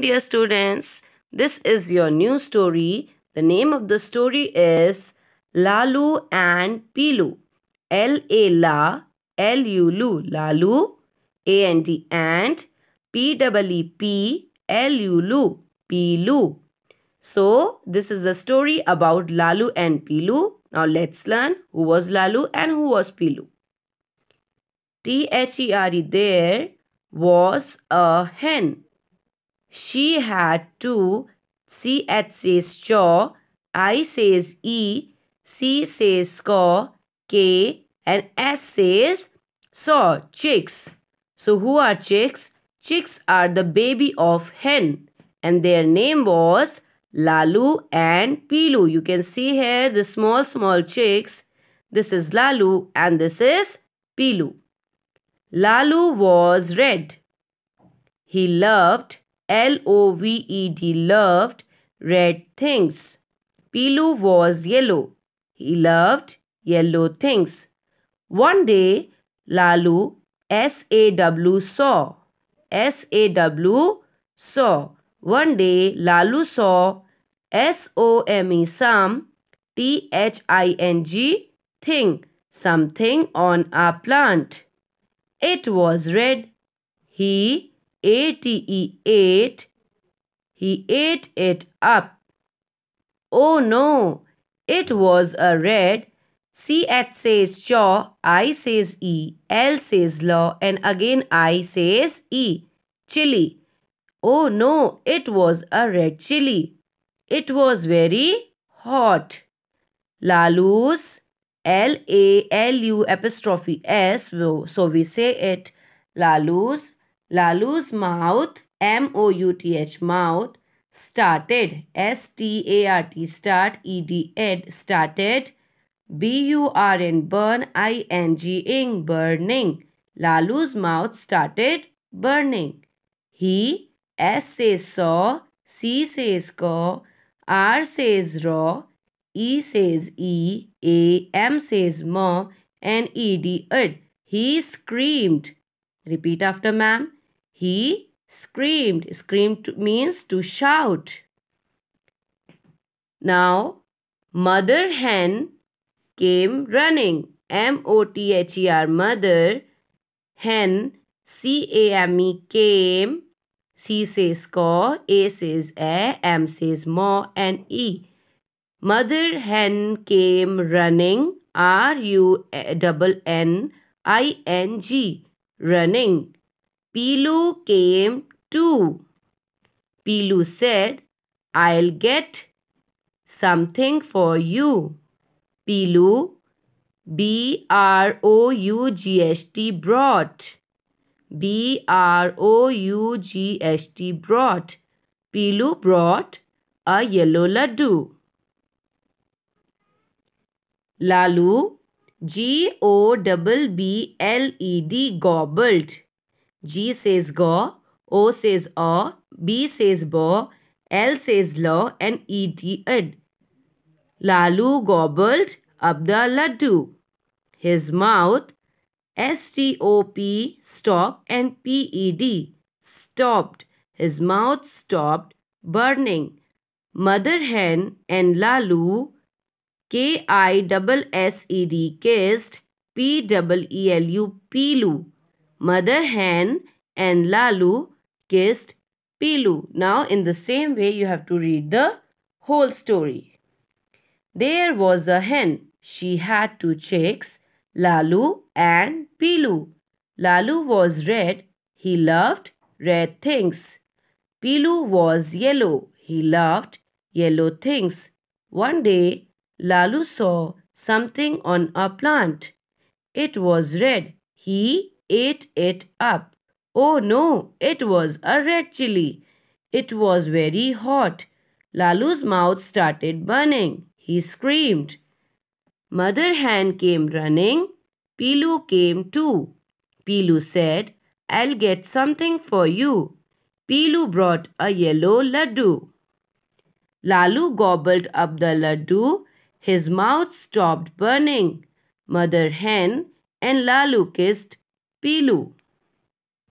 Dear students, this is your new story. The name of the story is Lalu and Pilu. L A La L U Lu Lalu A N D and P W E P L U Lu Pilu. So this is a story about Lalu and Pilu. Now let's learn who was Lalu and who was Pilu. T H E R E there was a hen she had two. C H says chaw, I says E, C says score, K and S says saw, chicks. So who are chicks? Chicks are the baby of hen and their name was Lalu and Pilu. You can see here the small small chicks. This is Lalu and this is Pilu. Lalu was red. He loved L O V E D loved red things. Pilu was yellow. He loved yellow things. One day, Lalu S A W saw. S A W saw. One day, Lalu saw S O M E some T H I N G thing. Something on a plant. It was red. He a-T-E ate. He ate it up. Oh no, it was a red. CH says chaw, I says E, L says law, and again I says E. Chili. Oh no, it was a red chili. It was very hot. Lalus, L A L U apostrophe S, so we say it Lalus Lalu's mouth, M O U T H, mouth, started, S T A R T, start, E D, ed, started, B U R N, burn, I N G, ing, burning. Lalu's mouth started burning. He, S says saw, C says go, R says raw, E says E, A, M says ma, and E D ed. He screamed. Repeat after ma'am. He screamed. Screamed means to shout. Now, mother hen came running. M O T H E R, mother. Hen, C A M E, came. C says co, A says a, M says mo, and E. Mother hen came running. R U double N I N G, running. Pilu came too. Pilu said, I'll get something for you. Pilu, B R O U G S T brought. B R O U G S T brought. Pilu brought a yellow laddu. Lalu, G O B B L E D gobbled. G says go, O says o, B says bo, L says lo and E T Ed. Lalu gobbled up the laddu. His mouth S-T-O-P stop and P-E-D stopped. His mouth stopped burning. Mother hen and Lalu K-I-S-S-E-D kissed P-E-E-L-U Mother Hen and Lalu kissed Pilu. Now, in the same way, you have to read the whole story. There was a hen. She had two chicks, Lalu and Pilu. Lalu was red. He loved red things. Pilu was yellow. He loved yellow things. One day, Lalu saw something on a plant. It was red. He ate it up. Oh no, it was a red chili. It was very hot. Lalu's mouth started burning. He screamed. Mother Hen came running. Pilu came too. Pilu said, I'll get something for you. Pilu brought a yellow laddu. Lalu gobbled up the laddu. His mouth stopped burning. Mother Hen and Lalu kissed Piloo